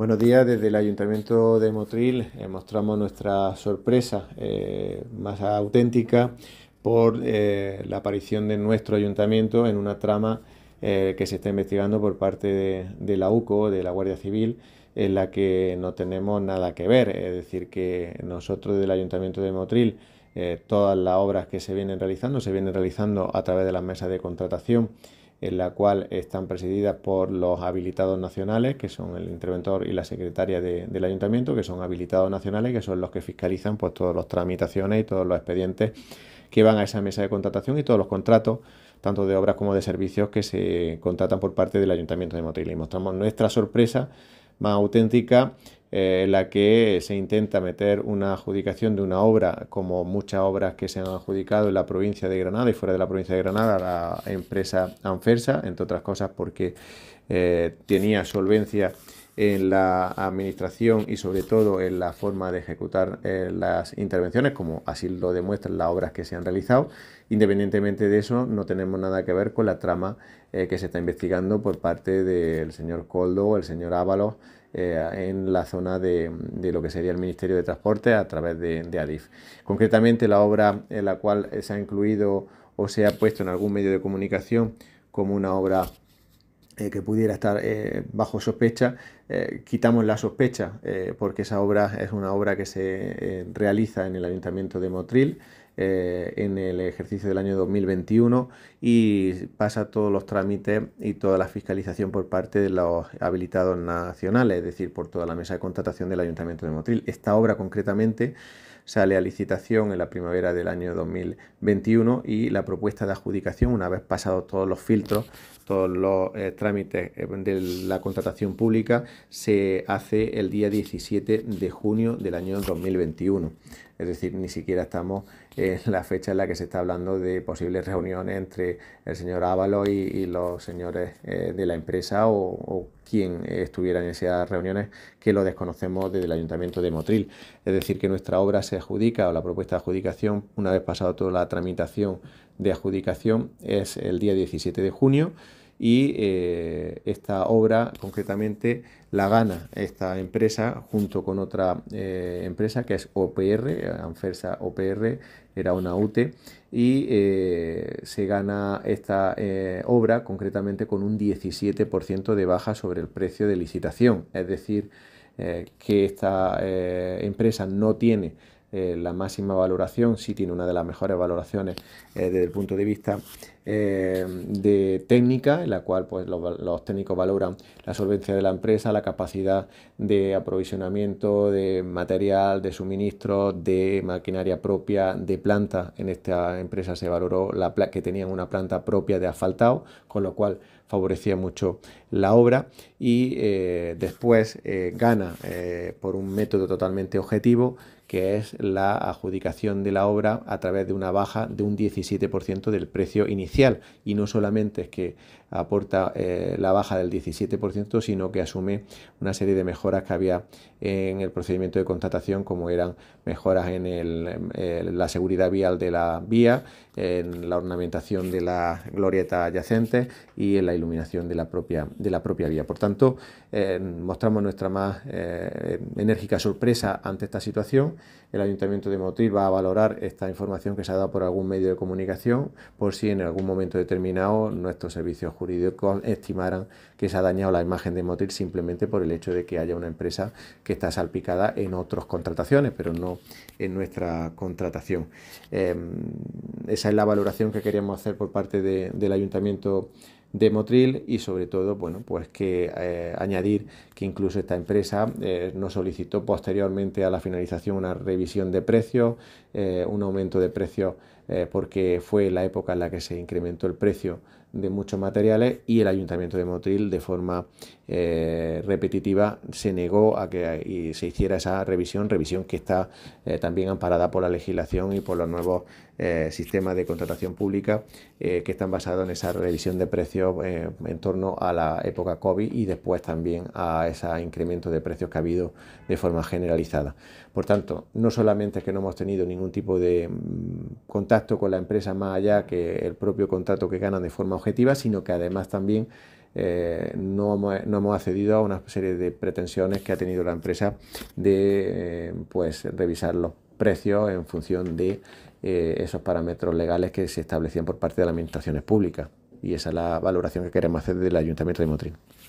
Buenos días, desde el Ayuntamiento de Motril eh, mostramos nuestra sorpresa eh, más auténtica por eh, la aparición de nuestro ayuntamiento en una trama que se está investigando por parte de, la UCO, de la Guardia Civil, en la que no tenemos nada que ver. Es decir, que nosotros del Ayuntamiento de Motril, todas las obras que se vienen realizando, se vienen realizando a través de las mesas de contratación en la cual están presididas por los habilitados nacionales, que son el interventor y la secretaria de, del ayuntamiento, que son habilitados nacionales, que son los que fiscalizan pues, todas las tramitaciones y todos los expedientes que van a esa mesa de contratación y todos los contratos, tanto de obras como de servicios, que se contratan por parte del ayuntamiento de Motril. Y mostramos nuestra sorpresa más auténtica, eh, en la que se intenta meter una adjudicación de una obra, como muchas obras que se han adjudicado en la provincia de Granada y fuera de la provincia de Granada, la empresa Anfersa, entre otras cosas porque eh, tenía solvencia en la administración y sobre todo en la forma de ejecutar eh, las intervenciones, como así lo demuestran las obras que se han realizado. Independientemente de eso, no tenemos nada que ver con la trama eh, que se está investigando por parte del señor Coldo o el señor Ábalos eh, en la zona de, lo que sería el Ministerio de Transporte a través de ADIF. Concretamente, la obra en la cual se ha incluido o se ha puesto en algún medio de comunicación como una obra eh, que pudiera estar eh, bajo sospecha, eh, quitamos la sospecha, porque esa obra es una obra que se realiza en el Ayuntamiento de Motril en el ejercicio del año 2021 y pasa todos los trámites y toda la fiscalización por parte de los habilitados nacionales, es decir, por toda la mesa de contratación del Ayuntamiento de Motril. Esta obra concretamente sale a licitación en la primavera del año 2021 y la propuesta de adjudicación, una vez pasados todos los filtros, todos los eh, trámites eh, de la contratación pública, se hace el día 17 de junio del año 2021. Es decir, ni siquiera estamos en la fecha en la que se está hablando de posibles reuniones entre el señor Ávalo y, los señores eh, de la empresa o, o quien estuviera en esas reuniones que lo desconocemos desde el Ayuntamiento de Motril. Es decir, que nuestra obra se adjudica o la propuesta de adjudicación, una vez pasado toda la tramitación de adjudicación, es el día 17 de junio y eh, esta obra concretamente la gana esta empresa junto con otra eh, empresa que es OPR, Anfersa OPR, era una UTE, y eh, se gana esta obra concretamente con un 17% de baja sobre el precio de licitación, es decir, que esta empresa no tiene eh, la máxima valoración, sí tiene una de las mejores valoraciones eh, desde el punto de vista eh, de técnica, en la cual pues, los, técnicos valoran la solvencia de la empresa, la capacidad de aprovisionamiento de material, de suministro de maquinaria propia, de planta. En esta empresa se valoró la que tenían una planta propia de asfaltado, con lo cual favorecía mucho la obra y eh, después eh, gana eh, por un método totalmente objetivo que es la adjudicación de la obra a través de una baja de un 17% del precio inicial y no solamente es que aporta la baja del 17% sino que asume una serie de mejoras que había en el procedimiento de contratación como eran mejoras en, la seguridad vial de la vía, en la ornamentación de la glorieta adyacente y en la iluminación de la propia, de la propia vía. Por tanto, eh, mostramos nuestra más eh, enérgica sorpresa ante esta situación. El Ayuntamiento de Motril va a valorar esta información que se ha dado por algún medio de comunicación, por si en algún momento determinado nuestros servicios jurídicos estimaran que se ha dañado la imagen de Motril simplemente por el hecho de que haya una empresa que está salpicada en otras contrataciones, pero no en nuestra contratación. Eh, esa es la valoración que queríamos hacer por parte del Ayuntamiento de Motril y sobre todo, bueno, pues que eh, añadir que incluso esta empresa no eh, nos solicitó posteriormente a la finalización una revisión de precios, eh, un aumento de precios porque fue la época en la que se incrementó el precio de muchos materiales y el Ayuntamiento de Motril de forma eh, repetitiva se negó a que eh, se hiciera esa revisión, revisión que está eh, también amparada por la legislación y por los nuevos sistemas de contratación pública que están basados en esa revisión de precios en torno a la época COVID y después también a ese incremento de precios que ha habido de forma generalizada. Por tanto, no solamente es que no hemos tenido ningún tipo de mm, contacto con la empresa más allá que el propio contrato que ganan de forma objetiva, sino que además también eh, no, hemos accedido a una serie de pretensiones que ha tenido la empresa de eh, pues, revisar los precios en función de eh, esos parámetros legales que se establecían por parte de las administraciones públicas. Y esa es la valoración que queremos hacer del Ayuntamiento de Motrín.